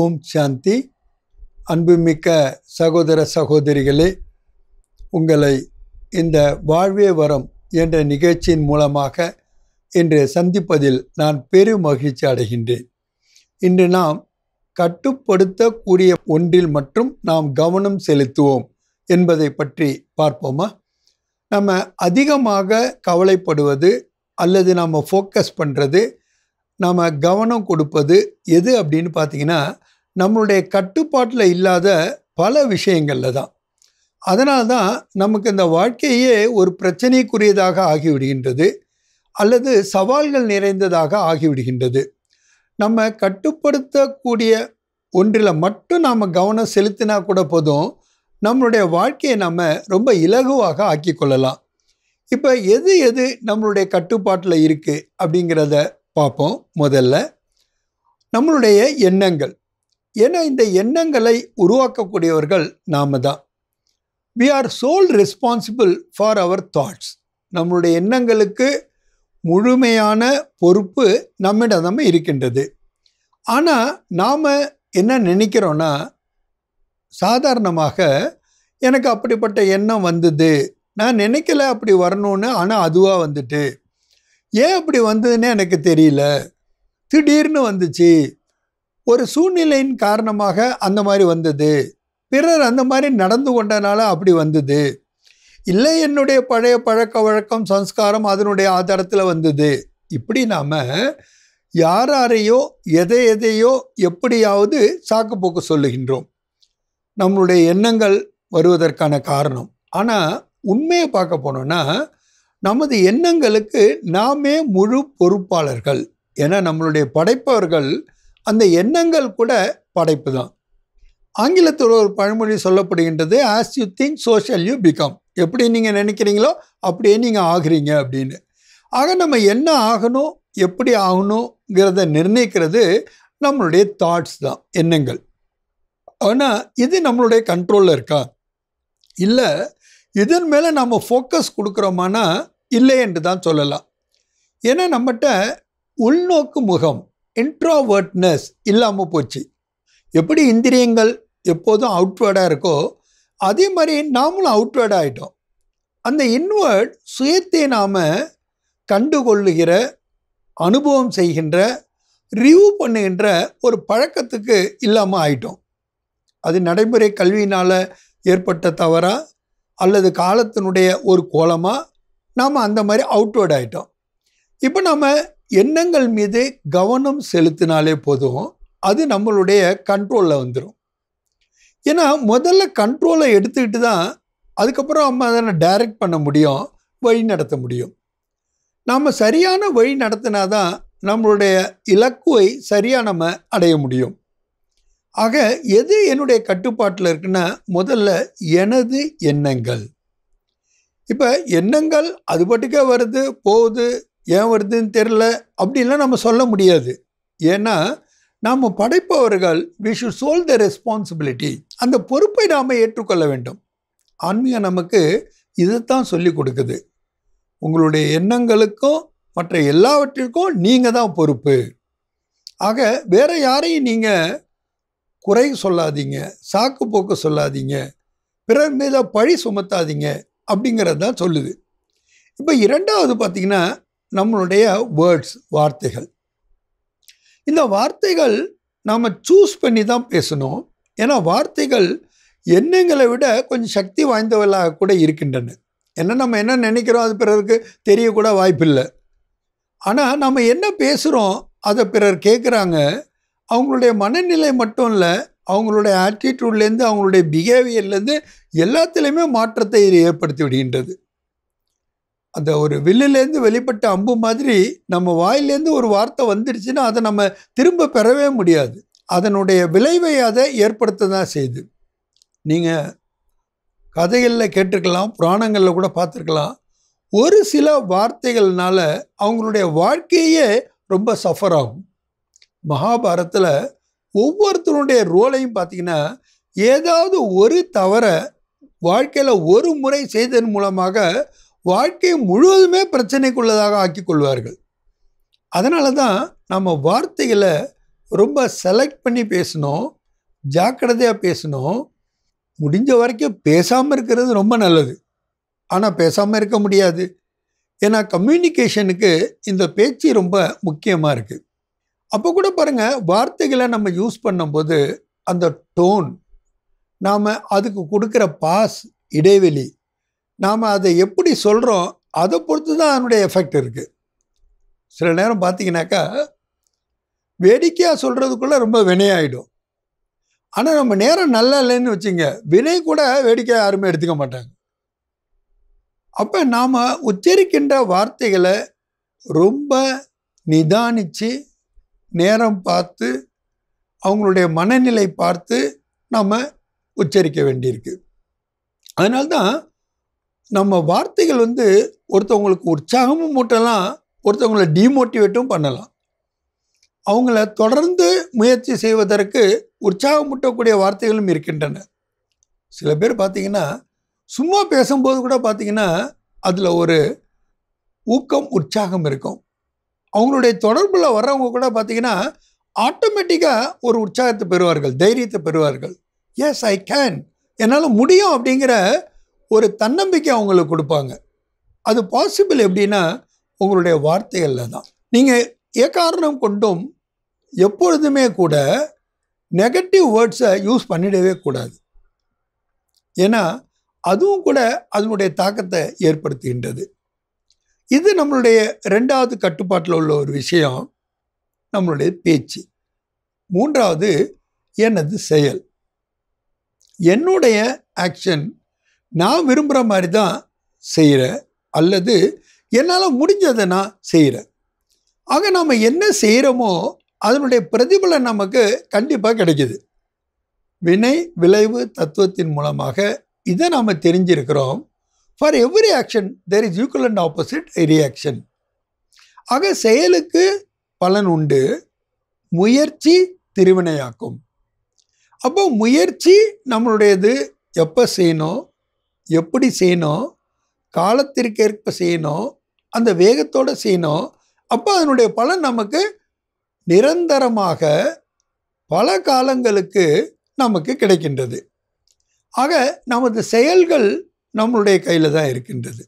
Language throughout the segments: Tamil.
ஓம் சாந்தி அன்புமிக்க சகோதர சகோதரிகளே உங்களை இந்த வாழ்வே வரம் என்ற நிகழ்ச்சியின் மூலமாக இன்று சந்திப்பதில் நான் பெரும் மகிழ்ச்சி அடைகின்றேன் இன்று நாம் கட்டுப்படுத்தக்கூடிய ஒன்றில் மட்டும் நாம் கவனம் செலுத்துவோம் என்பதை பற்றி பார்ப்போமா நம்ம அதிகமாக கவலைப்படுவது அல்லது நம்ம ஃபோக்கஸ் பண்ணுறது நாம் கவனம் கொடுப்பது எது அப்படின்னு பார்த்தீங்கன்னா நம்மளுடைய கட்டுப்பாட்டில் இல்லாத பல விஷயங்களில் தான் அதனால் தான் நமக்கு இந்த வாழ்க்கையே ஒரு பிரச்சனைக்குரியதாக ஆகிவிடுகின்றது அல்லது சவால்கள் நிறைந்ததாக ஆகிவிடுகின்றது நம்ம கட்டுப்படுத்தக்கூடிய ஒன்றில் மட்டும் நாம் கவனம் செலுத்தினா கூட போதும் நம்மளுடைய வாழ்க்கையை நம்ம ரொம்ப இலகுவாக ஆக்கி கொள்ளலாம் இப்போ எது எது நம்மளுடைய கட்டுப்பாட்டில் இருக்குது அப்படிங்கிறத பார்ப்போம் முதல்ல நம்மளுடைய எண்ணங்கள் ஏன்னா இந்த எண்ணங்களை உருவாக்கக்கூடியவர்கள் நாம் தான் we are sole responsible for our thoughts நம்மளுடைய எண்ணங்களுக்கு முழுமையான பொறுப்பு நம்மிடம் நம்ம இருக்கின்றது ஆனால் நாம் என்ன நினைக்கிறோன்னா சாதாரணமாக எனக்கு அப்படிப்பட்ட எண்ணம் வந்தது நான் நினைக்கல அப்படி வரணும்னு ஆனால் அதுவாக வந்துட்டு ஏன் அப்படி வந்ததுன்னு எனக்கு தெரியல திடீர்னு வந்துச்சு ஒரு சூழ்நிலையின் காரணமாக அந்த மாதிரி வந்தது பிறர் அந்த மாதிரி நடந்து கொண்டனால அப்படி வந்தது இல்லை என்னுடைய பழைய பழக்க வழக்கம் சம்ஸ்காரம் அதனுடைய ஆதாரத்தில் வந்தது இப்படி நாம் யாரையோ எதை எதையோ எப்படியாவது சாக்குப்போக்கு சொல்லுகின்றோம் நம்மளுடைய எண்ணங்கள் வருவதற்கான காரணம் ஆனால் உண்மையை பார்க்க போனோன்னா நமது எண்ணங்களுக்கு நாமே முழு பொறுப்பாளர்கள் ஏன்னா நம்மளுடைய படைப்பவர்கள் அந்த எண்ணங்கள் கூட படைப்பு தான் ஆங்கிலத்தில் ஒரு பழமொழி சொல்லப்படுகின்றது as you think so shall you become எப்படி நீங்கள் நினைக்கிறீங்களோ அப்படியே நீங்கள் ஆகிறீங்க அப்படின்னு ஆக நம்ம என்ன ஆகணும் எப்படி ஆகணுங்கிறத நிர்ணயிக்கிறது நம்மளுடைய தாட்ஸ் தான் எண்ணங்கள் ஆனால் இது நம்மளுடைய கண்ட்ரோலில் இருக்கா இல்லை இதன் மேலே நம்ம ஃபோக்கஸ் கொடுக்குறோமானா இல்லை என்று தான் சொல்லலாம் ஏன்னா நம்மகிட்ட உள்நோக்கு முகம் இன்ட்ரோவர்ட்னஸ் இல்லாமல் போச்சு எப்படி இந்திரியங்கள் எப்போதும் அவுட்வேர்டாக இருக்கோ அதே மாதிரி நாமளும் அவுட்வேர்ட் ஆகிட்டோம் அந்த இன்வேர்ட் சுயத்தை நாம் கண்டுகொள்ளுகிற அனுபவம் செய்கின்ற ரிவ்யூ பண்ணுகின்ற ஒரு பழக்கத்துக்கு இல்லாமல் ஆயிட்டோம் அது நடைமுறை கல்வியினால் ஏற்பட்ட தவறா அல்லது காலத்தினுடைய ஒரு கோலமாக நாம் அந்த மாதிரி அவுட்வேர்ட் ஆகிட்டோம் இப்போ நம்ம எண்ணங்கள் மீது கவனம் செலுத்தினாலே போதும் அது நம்மளுடைய கண்ட்ரோலில் வந்துடும் ஏன்னா முதல்ல கண்ட்ரோலை எடுத்துக்கிட்டு தான் அதுக்கப்புறம் நம்ம அதை டைரக்ட் பண்ண முடியும் வழி நடத்த முடியும் நாம் சரியான வழி நடத்தினா தான் நம்மளுடைய இலக்குவை சரியாக நம்ம அடைய முடியும் ஆக எது என்னுடைய கட்டுப்பாட்டில் இருக்குன்னா முதல்ல எனது எண்ணங்கள் இப்போ எண்ணங்கள் அது பாட்டுக்கே வருது போகுது ஏன் வருதுன்னு தெரில அப்படின்லாம் நம்ம சொல்ல முடியாது ஏன்னா நாம் படைப்பவர்கள் we should sole the responsibility அந்த பொறுப்பை நாம் ஏற்றுக்கொள்ள வேண்டும் ஆன்மீகம் நமக்கு இதைத்தான் சொல்லி கொடுக்குது உங்களுடைய எண்ணங்களுக்கும் மற்ற எல்லாவற்றிற்கும் நீங்கள் தான் பொறுப்பு ஆக வேறு யாரையும் நீங்கள் குறை சொல்லாதீங்க சாக்கு போக்கு சொல்லாதீங்க பிறர் மீத பழி சுமத்தாதீங்க அப்படிங்கிறது தான் சொல்லுது இப்போ இரண்டாவது பார்த்திங்கன்னா நம்மளுடைய வேர்ட்ஸ் வார்த்தைகள் இந்த வார்த்தைகள் நாம் சூஸ் பண்ணி தான் பேசணும் ஏன்னா வார்த்தைகள் எண்ணங்களை விட கொஞ்சம் சக்தி வாய்ந்தவர்களாக கூட இருக்கின்றன ஏன்னா நம்ம என்ன நினைக்கிறோம் அது பிறருக்கு தெரியக்கூட வாய்ப்பில்லை ஆனால் நம்ம என்ன பேசுகிறோம் அதை பிறர் கேட்குறாங்க அவங்களுடைய மனநிலை மட்டும் இல்லை அவங்களுடைய ஆட்டிடியூட்லேருந்து அவங்களுடைய பிஹேவியர்லேருந்து எல்லாத்துலேயுமே மாற்றத்தை ஏற்படுத்தி விடுகின்றது அந்த ஒரு வில்லுலேருந்து வெளிப்பட்ட அம்பு மாதிரி நம்ம வாயிலேருந்து ஒரு வார்த்தை வந்துடுச்சுன்னா அதை நம்ம திரும்ப பெறவே முடியாது அதனுடைய விளைவை அதை ஏற்படுத்த தான் செய்து நீங்கள் கதைகளில் கேட்டிருக்கலாம் புராணங்களில் கூட பார்த்துருக்கலாம் ஒரு சில வார்த்தைகள்னால அவங்களுடைய வாழ்க்கையே ரொம்ப சஃபர் ஆகும் மகாபாரத்தில் ஒவ்வொருத்தருடைய ரோலையும் பார்த்திங்கன்னா ஏதாவது ஒரு தவறை வாழ்க்கையில் ஒரு முறை செய்ததன் மூலமாக வாழ்க்கையை முழுவதுமே பிரச்சனைக்குள்ளதாக ஆக்கி கொள்வார்கள் அதனால தான் நம்ம வார்த்தைகளை ரொம்ப செலக்ட் பண்ணி பேசணும் ஜாக்கிரதையாக பேசணும் முடிஞ்ச வரைக்கும் பேசாமல் இருக்கிறது ரொம்ப நல்லது ஆனால் பேசாமல் இருக்க முடியாது ஏன்னா கம்யூனிகேஷனுக்கு இந்த பேச்சு ரொம்ப முக்கியமாக இருக்குது அப்போ கூட பாருங்கள் வார்த்தைகளை நம்ம யூஸ் பண்ணும்போது அந்த டோன் நாம் அதுக்கு கொடுக்குற பாஸ் இடைவெளி நாம் அதை எப்படி சொல்கிறோம் அதை பொறுத்து தான் அதனுடைய எஃபெக்ட் இருக்குது சில நேரம் பார்த்தீங்கன்னாக்கா வேடிக்கையாக சொல்கிறதுக்குள்ளே ரொம்ப வினையாயிடும் ஆனால் நம்ம நேரம் நல்லா இல்லைன்னு வச்சுங்க வினை கூட வேடிக்கையாக யாருமே எடுத்துக்க மாட்டாங்க அப்போ நாம் உச்சரிக்கின்ற வார்த்தைகளை ரொம்ப நிதானித்து நேரம் பார்த்து அவங்களுடைய மனநிலை பார்த்து நம்ம உச்சரிக்க வேண்டியிருக்கு அதனால்தான் நம்ம வார்த்தைகள் வந்து ஒருத்தவங்களுக்கு உற்சாகமும் மூட்டலாம் ஒருத்தவங்களை டீமோட்டிவேட்டும் பண்ணலாம் அவங்கள தொடர்ந்து முயற்சி செய்வதற்கு உற்சாகமூட்டக்கூடிய வார்த்தைகளும் இருக்கின்றன சில பேர் பார்த்திங்கன்னா சும்மா பேசும்போது கூட பார்த்திங்கன்னா அதில் ஒரு ஊக்கம் உற்சாகம் இருக்கும் அவங்களுடைய தொடர்பில் வர்றவங்க கூட பார்த்திங்கன்னா ஆட்டோமேட்டிக்காக ஒரு உற்சாகத்தை பெறுவார்கள் தைரியத்தை பெறுவார்கள் எஸ் ஐ கேன் என்னால் முடியும் அப்படிங்கிற ஒரு தன்னம்பிக்கை அவங்களுக்கு கொடுப்பாங்க அது பாசிபிள் எப்படின்னா உங்களுடைய வார்த்தைகளில் தான் நீங்கள் ஏக்காரணம் கொண்டும் எப்பொழுதுமே கூட நெகட்டிவ் வேர்ட்ஸை யூஸ் பண்ணிடவே கூடாது ஏன்னா அதுவும் கூட அதனுடைய தாக்கத்தை ஏற்படுத்துகின்றது இது நம்மளுடைய ரெண்டாவது கட்டுப்பாட்டில் உள்ள ஒரு விஷயம் நம்மளுடைய பேச்சு மூன்றாவது எனது செயல் என்னுடைய ஆக்ஷன் நான் விரும்புகிற மாதிரி தான் செய்கிறேன் அல்லது என்னால் முடிஞ்சதை நான் செய்கிறேன் ஆக நாம் என்ன செய்கிறோமோ அதனுடைய பிரதிபலன் நமக்கு கண்டிப்பாக கிடைக்கிது வினை விளைவு தத்துவத்தின் மூலமாக இதை நாம் தெரிஞ்சிருக்கிறோம் for every action there is equal and opposite reaction ஆக செயலுக்கு பலன் உண்டு முயற்சி திருவினையாக்கும் அப்போ முயற்சி நம்மளுடையது எப்போ செய்யணும் எப்படி செய்யணும் காலத்திற்கேற்ப செய்யணும் அந்த வேகத்தோடு செய்யணும் அப்போ அதனுடைய பலன் நமக்கு நிரந்தரமாக பல காலங்களுக்கு நமக்கு கிடைக்கின்றது ஆக நமது செயல்கள் நம்மளுடைய கையில் தான் இருக்கின்றது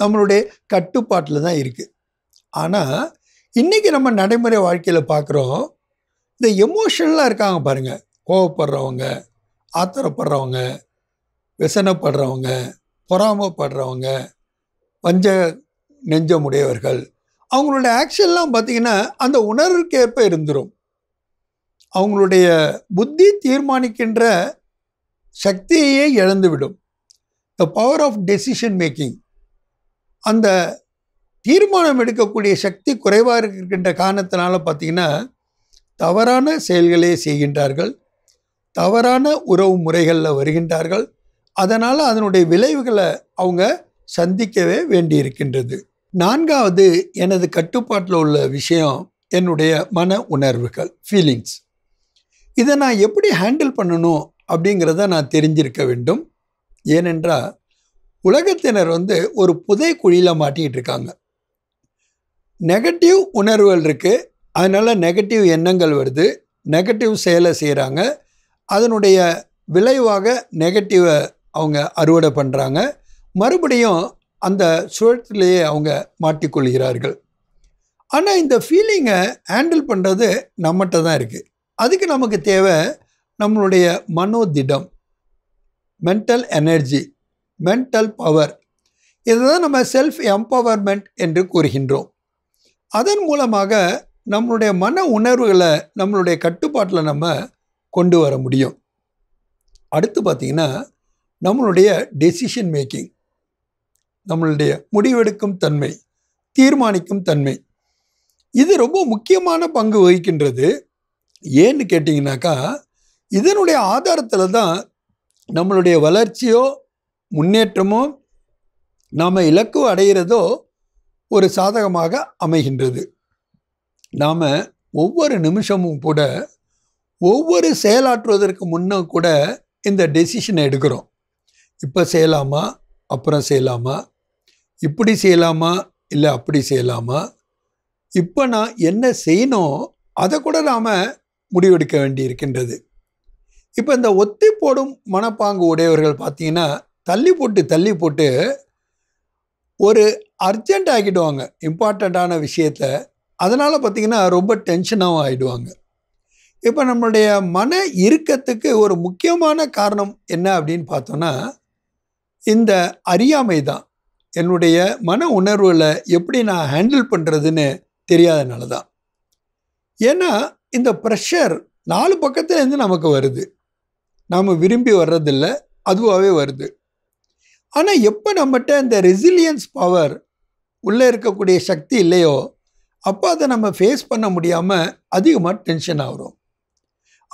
நம்மளுடைய கட்டுப்பாட்டில் தான் இருக்குது ஆனால் இன்றைக்கி நம்ம நடைமுறை வாழ்க்கையில் பார்க்குறோம் இந்த எமோஷனலாக இருக்காங்க பாருங்கள் கோவப்படுறவங்க ஆத்திரப்படுறவங்க விசனப்படுறவங்க பொறாமப்படுறவங்க வஞ்ச நெஞ்சமுடையவர்கள் அவங்களோட ஆக்ஷன்லாம் பார்த்திங்கன்னா அந்த உணர்வுக்கேற்ப இருந்துடும் அவங்களுடைய புத்தி தீர்மானிக்கின்ற சக்தியையே இழந்துவிடும் the power of decision making அந்த தீர்மானம் எடுக்கக்கூடிய சக்தி குறைவாக இருக்கின்ற காரணத்தினால பார்த்திங்கன்னா தவறான செயல்களே செய்கின்றார்கள் தவறான உறவு முறைகளில் வருகின்றார்கள் அதனால் அதனுடைய விளைவுகளை அவங்க சந்திக்கவே வேண்டியிருக்கின்றது நான்காவது எனது கட்டுப்பாட்டில் உள்ள விஷயம் என்னுடைய மன உணர்வுகள் ஃபீலிங்ஸ் இதை நான் எப்படி ஹேண்டில் பண்ணணும் அப்படிங்கிறத நான் தெரிஞ்சிருக்க வேண்டும் ஏனென்றால் உலகத்தினர் வந்து ஒரு புதை குழியில் மாட்டிக்கிட்டு இருக்காங்க நெகட்டிவ் உணர்வுகள் இருக்குது அதனால் நெகட்டிவ் எண்ணங்கள் வருது நெகட்டிவ் செயலை செய்கிறாங்க அதனுடைய விளைவாக நெகட்டிவை அவங்க அறுவடை பண்ணுறாங்க மறுபடியும் அந்த சுழற்சிலேயே அவங்க மாட்டிக்கொள்கிறார்கள் ஆனால் இந்த ஃபீலிங்கை ஹேண்டில் பண்ணுறது நம்மகிட்ட தான் இருக்குது அதுக்கு நமக்கு தேவை நம்மளுடைய மனோதிடம் மென்டல் எனர்ஜி மென்டல் பவர் இதுதான் நம்ம செல்ஃப் எம்பவர்மெண்ட் என்று கூறுகின்றோம் அதன் மூலமாக நம்மளுடைய மன உணர்வுகளை நம்மளுடைய கட்டுப்பாட்டில் நம்ம கொண்டு வர முடியும் அடுத்து பார்த்திங்கன்னா நம்மளுடைய டெசிஷன் மேக்கிங் நம்மளுடைய முடிவெடுக்கும் தன்மை தீர்மானிக்கும் தன்மை இது ரொம்ப முக்கியமான பங்கு வகிக்கின்றது ஏன்னு கேட்டிங்கனாக்கா இதனுடைய ஆதாரத்தில் தான் நம்மளுடைய வளர்ச்சியோ முன்னேற்றமோ நாம் இலக்கு அடைகிறதோ ஒரு சாதகமாக அமைகின்றது நாம் ஒவ்வொரு நிமிஷமும் கூட ஒவ்வொரு செயலாற்றுவதற்கு முன்னும் கூட இந்த டெசிஷனை எடுக்கிறோம் இப்போ செய்யலாமா அப்புறம் செய்யலாமா இப்படி செய்யலாமா இல்லை அப்படி செய்யலாமா இப்போ நான் என்ன செய்யணும் அதை கூட நாம் முடிவெடுக்க வேண்டியிருக்கின்றது இப்போ இந்த ஒத்தி போடும் மனப்பாங்கு உடையவர்கள் பார்த்தீங்கன்னா தள்ளி போட்டு தள்ளி போட்டு ஒரு அர்ஜெண்ட் ஆகிடுவாங்க இம்பார்ட்டண்ட்டான விஷயத்த அதனால் பார்த்திங்கன்னா ரொம்ப டென்ஷனாகவும் ஆகிடுவாங்க இப்போ நம்மளுடைய மன இறுக்கத்துக்கு ஒரு முக்கியமான காரணம் என்ன அப்படின்னு பார்த்தோன்னா இந்த அறியாமை தான் என்னுடைய மன உணர்வுகளை எப்படி நான் ஹேண்டில் பண்ணுறதுன்னு தெரியாதனால தான் ஏன்னா இந்த ப்ரெஷர் நாலு பக்கத்துலேருந்து நமக்கு வருது நாம் விரும்பி வர்றதில்ல அதுவாகவே வருது ஆனால் எப்போ நம்மகிட்ட இந்த ரெசிலியன்ஸ் பவர் உள்ளே இருக்கக்கூடிய சக்தி இல்லையோ அப்போ அதை நம்ம ஃபேஸ் பண்ண முடியாமல் அதிகமாக டென்ஷன் ஆகிறோம்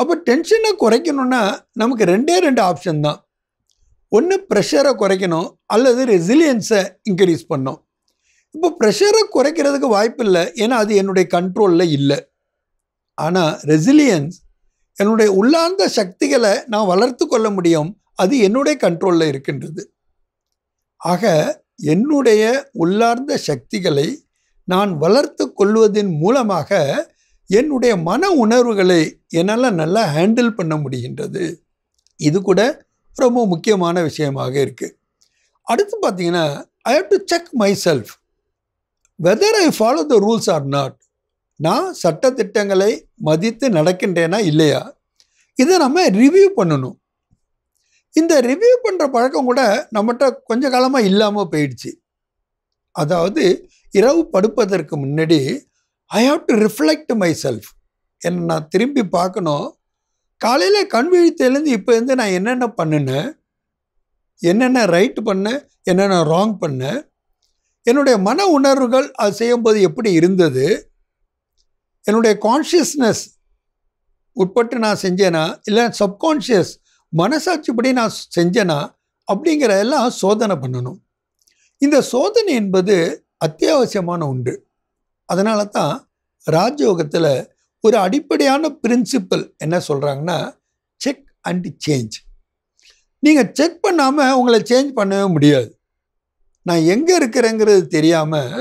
அப்போ டென்ஷனை குறைக்கணுன்னா நமக்கு ரெண்டே ரெண்டு ஆப்ஷன் தான் ஒன்று ப்ரெஷரை குறைக்கணும் அல்லது ரெசிலியன்ஸை இன்க்ரீஸ் பண்ணும் இப்போ ப்ரெஷரை குறைக்கிறதுக்கு வாய்ப்பு இல்லை ஏன்னா அது என்னுடைய கண்ட்ரோலில் இல்லை ஆனால் ரெசிலியன்ஸ் என்னுடைய உள்ளார்ந்த சக்திகளை நான் வளர்த்து கொள்ள முடியும் அது என்னுடைய கண்ட்ரோலில் இருக்கின்றது ஆக என்னுடைய உள்ளார்ந்த சக்திகளை நான் வளர்த்து கொள்வதன் மூலமாக என்னுடைய மன உணர்வுகளை என்னால் நல்லா ஹேண்டில் பண்ண முடிகின்றது இது கூட ரொம்ப முக்கியமான விஷயமாக இருக்குது அடுத்து பார்த்தீங்கன்னா I have to check myself whether I follow the rules or not நான் சட்டத்திட்டங்களை மதித்து நடக்கின்றேனா இல்லையா இதை நம்ம ரிவ்யூ பண்ணணும் இந்த ரிவ்யூ பண்ணுற பழக்கம் கூட நம்மகிட்ட கொஞ்ச காலமாக இல்லாமல் போயிடுச்சு அதாவது இரவு படுப்பதற்கு முன்னாடி I have to reflect myself என்னை நான் திரும்பி பார்க்கணும் காலையில் கண் விழித்தேலேருந்து இப்போ இருந்து நான் என்னென்ன பண்ணினேன் என்னென்ன ரைட் பண்ணேன் என்னென்ன ராங் பண்ணேன் என்னுடைய மன உணர்வுகள் அது செய்யும்போது எப்படி இருந்தது என்னுடைய கான்ஷியஸ்னஸ் உட்பட்டு நான் செஞ்சேனா இல்லை சப்கான்ஷியஸ் மனசாட்சிப்படி நான் செஞ்சேனா அப்படிங்கிற எல்லாம் சோதனை பண்ணணும் இந்த சோதனை என்பது அத்தியாவசியமான உண்டு அதனால தான் ராஜயோகத்தில் ஒரு அடிப்படையான பிரின்சிப்பல் என்ன சொல்கிறாங்கன்னா செக் அண்ட் சேஞ்ச் நீங்கள் செக் பண்ணாமல் உங்களை சேஞ்ச் பண்ணவே முடியாது நான் எங்கே இருக்கிறேங்கிறது தெரியாமல்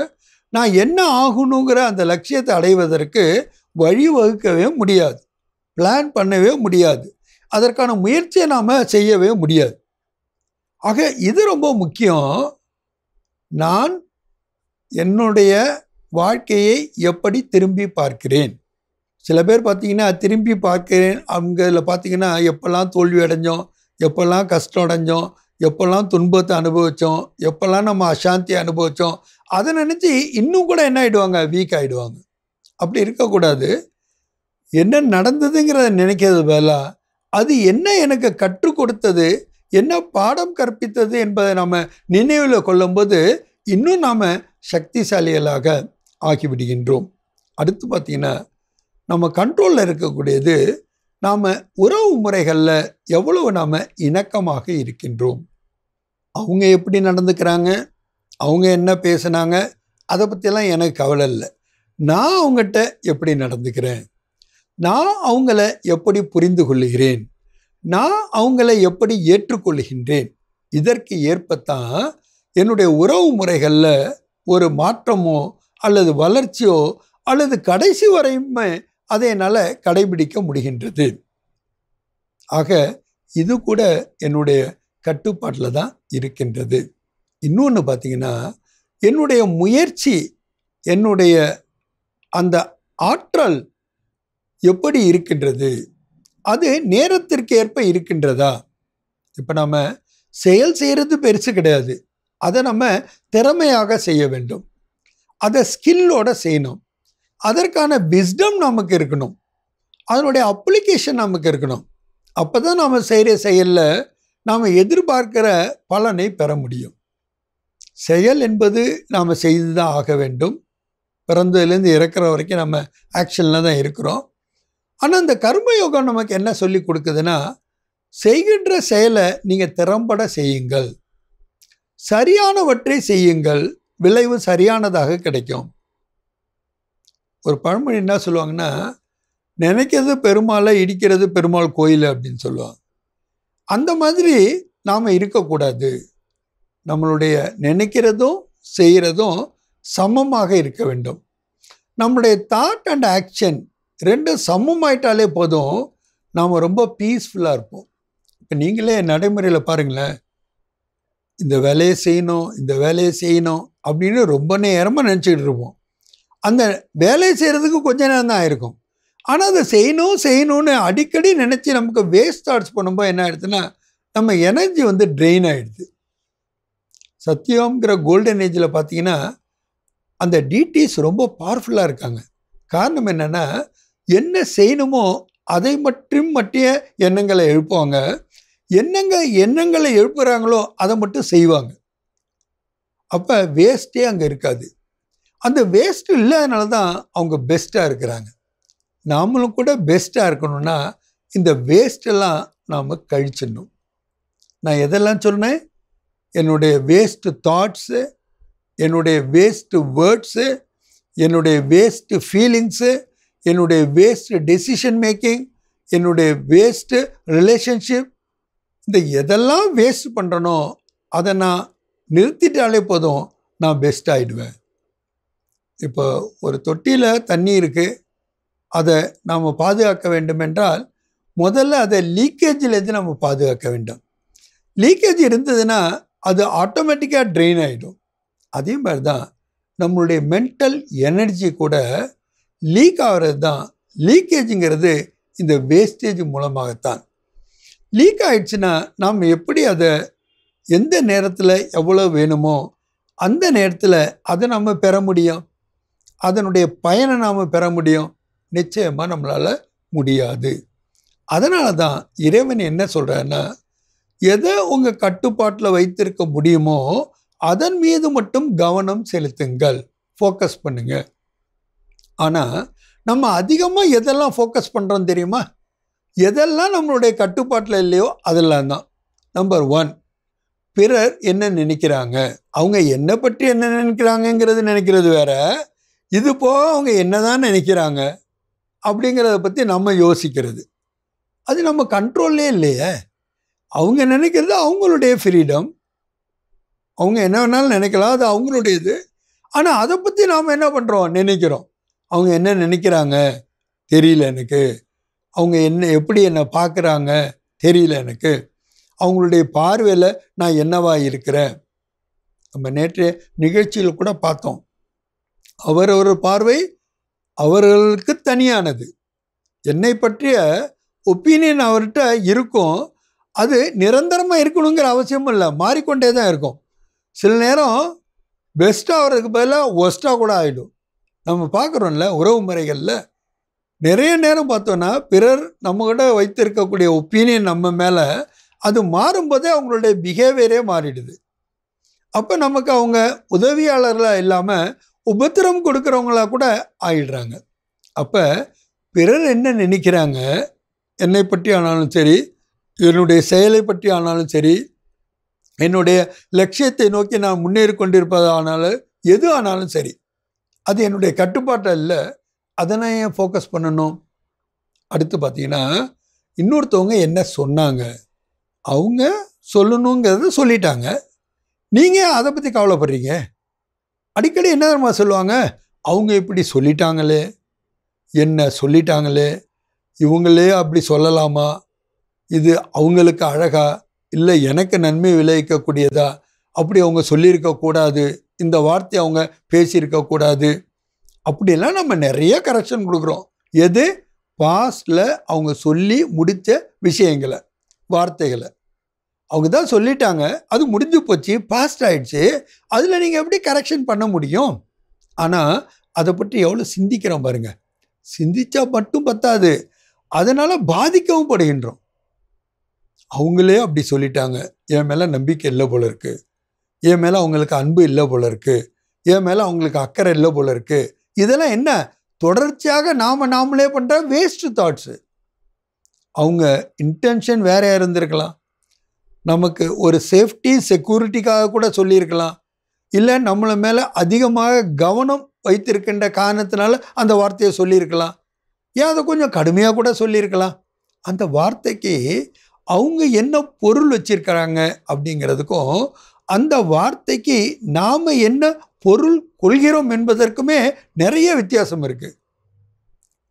நான் என்ன ஆகணுங்கிற அந்த லட்சியத்தை அடைவதற்கு வழிவகுக்கவே முடியாது பிளான் பண்ணவே முடியாது அதற்கான முயற்சியை நாம் செய்யவே முடியாது ஆக இது ரொம்ப முக்கியம் நான் என்னுடைய வாழ்க்கையை எப்படி திரும்பி பார்க்கிறேன் சில பேர் பார்த்திங்கன்னா திரும்பி பார்க்கிறேன் அவங்கள பார்த்திங்கன்னா எப்போல்லாம் தோல்வி அடைஞ்சோம் எப்போல்லாம் கஷ்டம் அடைஞ்சோம் எப்போல்லாம் துன்பத்தை அனுபவித்தோம் எப்போல்லாம் நம்ம அசாந்தியை அனுபவித்தோம் அதை நினச்சி இன்னும் கூட என்ன ஆகிடுவாங்க வீக் ஆகிடுவாங்க அப்படி இருக்கக்கூடாது என்ன நடந்ததுங்கிறத நினைக்கிறது வேலை அது என்ன எனக்கு கற்றுக் கொடுத்தது என்ன பாடம் கற்பித்தது என்பதை நாம் நினைவில் கொள்ளும்போது இன்னும் நாம் சக்திசாலிகளாக ஆகிவிடுகின்றோம் அடுத்து பார்த்திங்கன்னா நம்ம கண்ட்ரோலில் இருக்கக்கூடியது நாம் உறவு முறைகளில் எவ்வளவு நாம் இணக்கமாக இருக்கின்றோம் அவங்க எப்படி நடந்துக்கிறாங்க அவங்க என்ன பேசுனாங்க அதை பற்றிலாம் எனக்கு கவலை இல்லை நான் அவங்ககிட்ட எப்படி நடந்துக்கிறேன் நான் அவங்கள எப்படி புரிந்து கொள்ளுகிறேன் நான் அவங்கள எப்படி ஏற்றுக்கொள்கின்றேன் இதற்கு ஏற்பத்தான் என்னுடைய உறவு முறைகளில் ஒரு மாற்றமோ அல்லது வளர்ச்சியோ அல்லது கடைசி வரையுமே அதை என்னால் கடைபிடிக்க முடிகின்றது ஆக இது கூட என்னுடைய கட்டுப்பாட்டில் தான் இருக்கின்றது இன்னொன்று பார்த்தீங்கன்னா என்னுடைய முயற்சி என்னுடைய அந்த ஆற்றல் எப்படி இருக்கின்றது அது நேரத்திற்கு ஏற்ப இருக்கின்றதா இப்போ நம்ம செயல் செய்கிறது பெருசு கிடையாது அதை நம்ம திறமையாக செய்ய வேண்டும் அதை ஸ்கில்லோடு செய்யணும் அதற்கான விஸ்டம் நமக்கு இருக்கணும் அதனுடைய அப்ளிகேஷன் நமக்கு இருக்கணும் அப்போ தான் நாம் செய்கிற செயலில் நாம் எதிர்பார்க்கிற பலனை பெற முடியும் செயல் என்பது நாம் செய்து தான் ஆக வேண்டும் பிறந்ததுலேருந்து இறக்குற வரைக்கும் நம்ம ஆக்ஷனில் தான் இருக்கிறோம் ஆனால் இந்த கர்ம யோகம் நமக்கு என்ன சொல்லி கொடுக்குதுன்னா செய்கின்ற செயலை நீங்கள் திறம்பட செய்யுங்கள் சரியானவற்றை செய்யுங்கள் விளைவு சரியானதாக கிடைக்கும் ஒரு பழமொழி என்ன சொல்லுவாங்கன்னா நினைக்கிறது பெருமாளை இடிக்கிறது பெருமாள் கோயில் அப்படின்னு சொல்லுவாங்க அந்த மாதிரி நாம் இருக்கக்கூடாது நம்மளுடைய நினைக்கிறதும் செய்கிறதும் சமமாக இருக்க வேண்டும் நம்முடைய தாட் அண்ட் ஆக்ஷன் ரெண்டும் சமமாயிட்டாலே போதும் நாம் ரொம்ப பீஸ்ஃபுல்லாக இருப்போம் இப்போ நீங்களே நடைமுறையில் பாருங்களேன் இந்த வேலையை செய்யணும் இந்த வேலையை செய்யணும் அப்படின்னு ரொம்ப நேரமாக நினச்சிக்கிட்டு இருப்போம் அந்த வேலை செய்கிறதுக்கு கொஞ்சம் நேரம் தான் ஆயிருக்கும் ஆனால் அதை செய்யணும் செய்யணும்னு அடிக்கடி நினச்சி நமக்கு வேஸ்ட் தாட்ஸ் பண்ணும்போது என்ன ஆகிடுதுன்னா நம்ம எனர்ஜி வந்து ட்ரெயின் ஆகிடுது சத்யம்ங்கிற கோல்டன் ஏஜில் பார்த்தீங்கன்னா அந்த டிடிஸ் ரொம்ப பவர்ஃபுல்லாக இருக்காங்க காரணம் என்னென்னா என்ன செய்யணுமோ அதை மட்டும் மட்டிய எண்ணங்களை எழுப்புவாங்க என்னங்க எண்ணங்களை எழுப்புகிறாங்களோ அதை மட்டும் செய்வாங்க அப்போ வேஸ்ட்டே அங்கே இருக்காது அந்த வேஸ்ட்டு இல்லாதனால தான் அவங்க பெஸ்ட்டாக இருக்கிறாங்க நாமளும் கூட பெஸ்ட்டாக இருக்கணும்னா இந்த வேஸ்ட்டெல்லாம் நாம் கழிச்சிடணும் நான் எதெல்லாம் சொன்னேன் என்னுடைய வேஸ்ட்டு தாட்ஸு என்னுடைய வேஸ்ட்டு வேர்ட்ஸு என்னுடைய வேஸ்ட்டு ஃபீலிங்ஸு என்னுடைய வேஸ்ட்டு டெசிஷன் மேக்கிங் என்னுடைய வேஸ்ட்டு ரிலேஷன்ஷிப் இந்த எதெல்லாம் வேஸ்ட் பண்ணுறனோ அதை நான் நிறுத்திட்டாலே போதும் நான் பெஸ்ட் ஆகிடுவேன் இப்போ ஒரு தொட்டியில் தண்ணி இருக்குது அதை நாம் பாதுகாக்க வேண்டும் என்றால் முதல்ல அதை லீக்கேஜிலேருந்து நம்ம பாதுகாக்க வேண்டும் லீக்கேஜ் இருந்ததுன்னா அது ஆட்டோமேட்டிக்காக ட்ரெயின் ஆகிடும் அதே மாதிரி தான் நம்மளுடைய மென்டல் எனர்ஜி கூட லீக் ஆகிறது தான் லீக்கேஜுங்கிறது இந்த வேஸ்டேஜ் மூலமாகத்தான் லீக் ஆகிடுச்சுன்னா நாம் எப்படி அதை எந்த நேரத்தில் எவ்வளோ வேணுமோ அந்த நேரத்தில் அதை நம்ம பெற முடியும் அதனுடைய பயனை நாம் பெற முடியும் நிச்சயமாக நம்மளால் முடியாது அதனால தான் இறைவன் என்ன சொல்கிறான்னா எதை உங்கள் கட்டுப்பாட்டில் வைத்திருக்க முடியுமோ அதன் மீது மட்டும் கவனம் செலுத்துங்கள் ஃபோக்கஸ் பண்ணுங்க ஆனால் நம்ம அதிகமாக எதெல்லாம் ஃபோக்கஸ் பண்ணுறோம் தெரியுமா எதெல்லாம் நம்மளுடைய கட்டுப்பாட்டில் இல்லையோ அதெல்லாம் தான் நம்பர் ஒன் பிறர் என்ன நினைக்கிறாங்க அவங்க என்னை பற்றி என்ன நினைக்கிறாங்கங்கிறது நினைக்கிறது வேற இது போக அவங்க என்ன தான் நினைக்கிறாங்க அப்படிங்கிறத பற்றி நம்ம யோசிக்கிறது அது நம்ம கண்ட்ரோல்லே இல்லையே அவங்க நினைக்கிறது அவங்களுடைய ஃப்ரீடம் அவங்க என்ன வேணாலும் நினைக்கலாம் அது அவங்களுடையது ஆனால் அதை பற்றி நாம் என்ன பண்ணுறோம் நினைக்கிறோம் அவங்க என்ன நினைக்கிறாங்க தெரியல எனக்கு அவங்க என்ன எப்படி என்னை பார்க்குறாங்க தெரியல எனக்கு அவங்களுடைய பார்வையில் நான் என்னவாக இருக்கிறேன் நம்ம நேற்றைய நிகழ்ச்சியில் கூட பார்த்தோம் அவரவர் பார்வை அவர்களுக்கு தனியானது என்னை பற்றிய ஒப்பீனியன் அவர்கிட்ட இருக்கும் அது நிரந்தரமாக இருக்கணுங்கிற அவசியமும் இல்லை மாறிக்கொண்டே தான் இருக்கும் சில நேரம் பெஸ்ட்டாக அவருக்கு பதிலாக ஒஸ்ட்டாக கூட ஆகிடும் நம்ம பார்க்குறோம்ல உறவு முறைகளில் நிறைய நேரம் பார்த்தோன்னா பிறர் நம்மகிட்ட வைத்திருக்கக்கூடிய ஒப்பீனியன் நம்ம மேலே அது மாறும்போதே அவங்களுடைய பிஹேவியரே மாறிடுது அப்போ நமக்கு அவங்க உதவியாளர்களாக இல்லாமல் உபத்திரம் கொடுக்குறவங்களா கூட ஆயிடுறாங்க அப்போ பிறர் என்ன நினைக்கிறாங்க என்னை பற்றி ஆனாலும் சரி என்னுடைய செயலை பற்றி ஆனாலும் சரி என்னுடைய லட்சியத்தை நோக்கி நான் முன்னேறி கொண்டிருப்பதானாலும் எது ஆனாலும் சரி அது என்னுடைய கட்டுப்பாட்டை இல்லை அதனை ஏன் ஃபோக்கஸ் பண்ணணும் அடுத்து பார்த்தீங்கன்னா இன்னொருத்தவங்க என்ன சொன்னாங்க அவங்க சொல்லணுங்கிறத சொல்லிட்டாங்க நீங்கள் அதை பற்றி கவலைப்படுறீங்க அடிக்கடி என்ன தெரியுமா சொல்லுவாங்க அவங்க இப்படி சொல்லிட்டாங்களே என்ன சொல்லிட்டாங்களே இவங்களே அப்படி சொல்லலாமா இது அவங்களுக்கு அழகா இல்லை எனக்கு நன்மை விளைவிக்கக்கூடியதா அப்படி அவங்க சொல்லியிருக்கக்கூடாது இந்த வார்த்தையை அவங்க பேசியிருக்கக்கூடாது அப்படிலாம் நம்ம நிறைய கரெக்ஷன் கொடுக்குறோம் எது பாஸ்டில் அவங்க சொல்லி முடித்த விஷயங்களை வார்த்தைகளை அவங்க தான் சொல்லிட்டாங்க அது முடிஞ்சு போச்சு பாஸ்ட் ஆகிடுச்சு அதில் நீங்கள் எப்படி கரெக்ஷன் பண்ண முடியும் ஆனால் அதை பற்றி எவ்வளோ சிந்திக்கிறோம் பாருங்கள் சிந்தித்தா மட்டும் பத்தாது அதனால் பாதிக்கவும் படுகின்றோம் அவங்களே அப்படி சொல்லிட்டாங்க என் மேலே நம்பிக்கை இல்லை போல இருக்குது என் மேலே அவங்களுக்கு அன்பு இல்லை போல இருக்குது என் மேலே அவங்களுக்கு அக்கறை இல்லை போல இருக்குது இதெல்லாம் என்ன தொடர்ச்சியாக நாம் நாமளே பண்ணுற வேஸ்ட்டு தாட்ஸு அவங்க இன்டென்ஷன் வேறையாக இருந்திருக்கலாம் நமக்கு ஒரு சேஃப்டி செக்யூரிட்டிக்காக கூட சொல்லியிருக்கலாம் இல்லை நம்மளை மேலே அதிகமாக கவனம் வைத்திருக்கின்ற காரணத்தினால அந்த வார்த்தையை சொல்லியிருக்கலாம் ஏன் அதை கொஞ்சம் கடுமையாக கூட சொல்லியிருக்கலாம் அந்த வார்த்தைக்கு அவங்க என்ன பொருள் வச்சிருக்கிறாங்க அப்படிங்கிறதுக்கும் அந்த வார்த்தைக்கு நாம் என்ன பொருள் கொள்கிறோம் என்பதற்குமே நிறைய வித்தியாசம் இருக்குது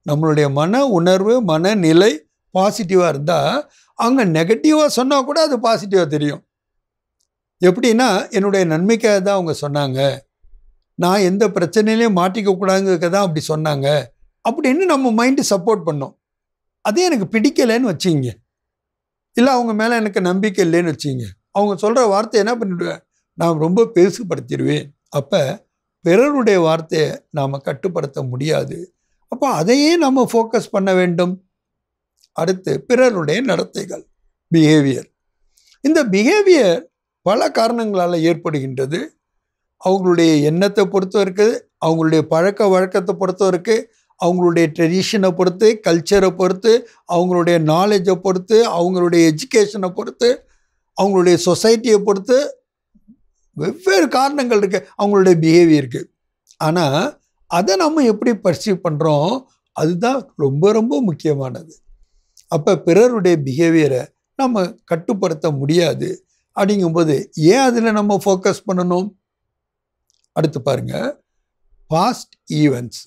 நம்மளுடைய மன உணர்வு மனநிலை பாசிட்டிவாக இருந்தால் அவங்க நெகட்டிவாக சொன்னால் கூட அது பாசிட்டிவாக தெரியும் எப்படின்னா என்னுடைய நன்மைக்காக தான் அவங்க சொன்னாங்க நான் எந்த பிரச்சனையிலையும் மாட்டிக்கக்கூடாதுங்கிறதுக்கு தான் அப்படி சொன்னாங்க அப்படின்னு நம்ம மைண்டு சப்போர்ட் பண்ணோம் அதே எனக்கு பிடிக்கலைன்னு வச்சிங்க இல்லை அவங்க மேலே எனக்கு நம்பிக்கை இல்லைன்னு வச்சிங்க அவங்க சொல்கிற வார்த்தை என்ன பண்ணிவிடுவேன் நான் ரொம்ப பெருசுப்படுத்திடுவேன் அப்போ பிறருடைய வார்த்தையை நாம் கட்டுப்படுத்த முடியாது அப்போ அதையே நம்ம ஃபோக்கஸ் பண்ண வேண்டும் அடுத்து பிறருடைய நடத்தைகள் பிஹேவியர் இந்த பிஹேவியர் பல காரணங்களால் ஏற்படுகின்றது அவங்களுடைய எண்ணத்தை பொறுத்தும் இருக்குது அவங்களுடைய பழக்க வழக்கத்தை பொறுத்தும் இருக்குது அவங்களுடைய ட்ரெடிஷனை பொறுத்து கல்ச்சரை பொறுத்து அவங்களுடைய நாலேஜை பொறுத்து அவங்களுடைய எஜுகேஷனை பொறுத்து அவங்களுடைய சொசைட்டியை பொறுத்து வெவ்வேறு காரணங்கள் இருக்குது அவங்களுடைய பிஹேவியர் இருக்குது ஆனால் அதை நம்ம எப்படி பர்சீவ் பண்ணுறோம் அதுதான் ரொம்ப ரொம்ப முக்கியமானது அப்போ பிறருடைய பிஹேவியரை நம்ம கட்டுப்படுத்த முடியாது அப்படிங்கும்போது ஏன் அதில் நம்ம ஃபோக்கஸ் பண்ணணும் அடுத்து பாருங்க பாஸ்ட் ஈவெண்ட்ஸ்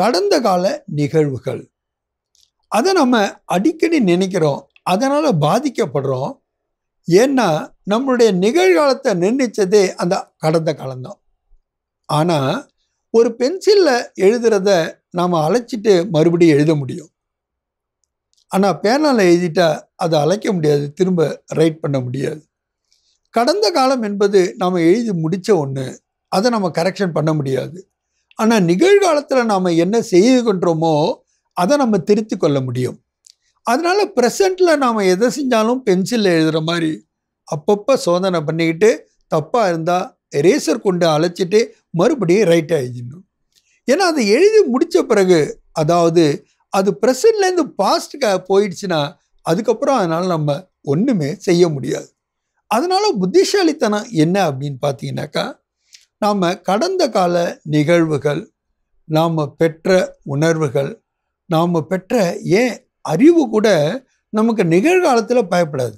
கடந்த கால நிகழ்வுகள் அதை நம்ம அடிக்கடி நினைக்கிறோம் அதனால் பாதிக்கப்படுறோம் ஏன்னா நம்மளுடைய நிகழ்காலத்தை நிர்ணயித்ததே அந்த கடந்த காலம்தான் ஆனால் ஒரு பென்சிலில் எழுதுகிறத நாம் அழைச்சிட்டு மறுபடியும் எழுத முடியும் ஆனால் பேனாவில் எழுதிட்டால் அதை அழைக்க முடியாது திரும்ப ரைட் பண்ண முடியாது கடந்த காலம் என்பது நாம் எழுதி முடித்த ஒன்று அதை நம்ம கரெக்ஷன் பண்ண முடியாது ஆனால் நிகழ்காலத்தில் நாம் என்ன செய்துகின்றோமோ அதை நம்ம திருத்தி கொள்ள முடியும் அதனால் ப்ரெசண்ட்டில் நாம் எதை செஞ்சாலும் பென்சிலில் எழுதுகிற மாதிரி அப்பப்போ சோதனை பண்ணிக்கிட்டு தப்பாக இருந்தால் ரேசர் கொண்டு அழைச்சிட்டு மறுபடியும் ரைட்டாக எழுதிடணும் ஏன்னா அதை எழுதி முடித்த பிறகு அதாவது அது ப்ரெசன்ட்லேருந்து பாஸ்ட்டுக்காக போயிடுச்சுன்னா அதுக்கப்புறம் அதனால் நம்ம ஒன்றுமே செய்ய முடியாது அதனால் புத்திசாலித்தனம் என்ன அப்படின்னு பார்த்தீங்கன்னாக்கா நாம் கடந்த கால நிகழ்வுகள் நாம் பெற்ற உணர்வுகள் நாம் பெற்ற ஏன் அறிவு கூட நமக்கு நிகழ்காலத்தில் பயப்படாது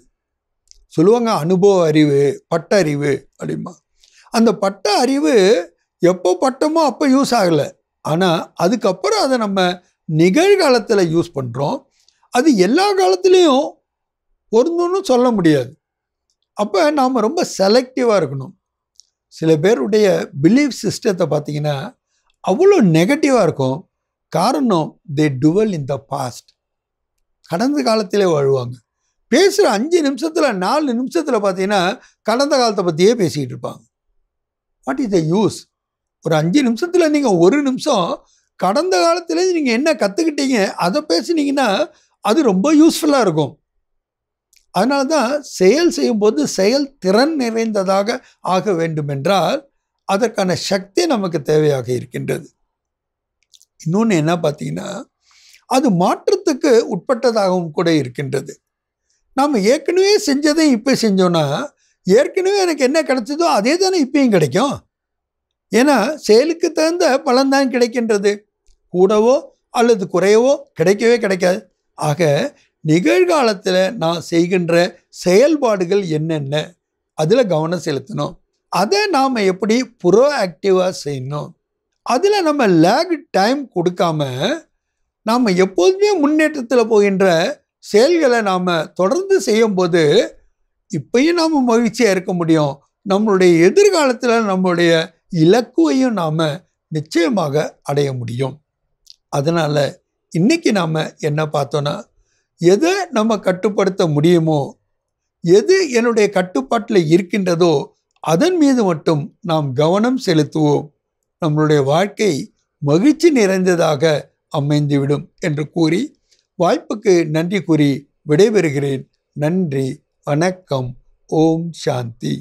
சொல்லுவாங்க அனுபவ அறிவு பட்ட அறிவு அப்படிமா அந்த பட்ட அறிவு எப்போ பட்டமோ அப்போ யூஸ் ஆகலை ஆனால் அதுக்கப்புறம் அதை நம்ம நிகழ்காலத்தில் யூஸ் பண்ணுறோம் அது எல்லா காலத்துலேயும் பொருந்தும்னு சொல்ல முடியாது அப்போ நாம் ரொம்ப செலக்டிவாக இருக்கணும் சில பேருடைய பிலீஃப் சிஸ்டத்தை பார்த்திங்கன்னா அவ்வளோ நெகட்டிவாக இருக்கும் காரணம் தே டுவல் இன் த பாஸ்ட் கடந்த காலத்திலே வாழ்வாங்க பேசுகிற அஞ்சு நிமிஷத்தில் நாலு நிமிஷத்தில் பார்த்தீங்கன்னா கடந்த காலத்தை பற்றியே பேசிக்கிட்டு இருப்பாங்க வாட் இஸ் த யூஸ் ஒரு அஞ்சு நிமிஷத்தில் நீங்கள் ஒரு நிமிஷம் கடந்த காலத்துலேருந்து நீங்கள் என்ன கற்றுக்கிட்டீங்க அதை பேசுனீங்கன்னா அது ரொம்ப யூஸ்ஃபுல்லாக இருக்கும் அதனால தான் செயல் செய்யும்போது செயல் திறன் நிறைந்ததாக ஆக வேண்டுமென்றால் அதற்கான சக்தி நமக்கு தேவையாக இருக்கின்றது இன்னொன்று என்ன பார்த்தீங்கன்னா அது மாற்றத்துக்கு உட்பட்டதாகவும் கூட இருக்கின்றது நாம் ஏற்கனவே செஞ்சதை இப்போ செஞ்சோன்னா ஏற்கனவே எனக்கு என்ன கிடைச்சதோ அதே தானே இப்பயும் கிடைக்கும் ஏன்னா செயலுக்கு தகுந்த பலன்தான் கிடைக்கின்றது கூடவோ அல்லது குறையவோ கிடைக்கவே கிடைக்காது ஆக நிகழ்காலத்தில் நான் செய்கின்ற செயல்பாடுகள் என்னென்ன அதில் கவனம் செலுத்தணும் அதை நாம் எப்படி ப்ரோ ஆக்டிவாக செய்யணும் அதில் நம்ம லேக் டைம் கொடுக்காம நாம் எப்போதுமே முன்னேற்றத்தில் போகின்ற செயல்களை நாம் தொடர்ந்து செய்யும்போது இப்பையும் நாம் மகிழ்ச்சியாக இருக்க முடியும் நம்மளுடைய எதிர்காலத்தில் நம்மளுடைய இலக்குவையும் நாம் நிச்சயமாக அடைய முடியும் அதனால் இன்றைக்கி நாம் என்ன பார்த்தோன்னா எதை நம்ம கட்டுப்படுத்த முடியுமோ எது என்னுடைய கட்டுப்பாட்டில் இருக்கின்றதோ அதன் மீது மட்டும் நாம் கவனம் செலுத்துவோம் நம்மளுடைய வாழ்க்கை மகிழ்ச்சி நிறைந்ததாக அமைந்துவிடும் என்று கூறி வாய்ப்புக்கு நன்றி கூறி விடைபெறுகிறேன் நன்றி வணக்கம் ஓம் சாந்தி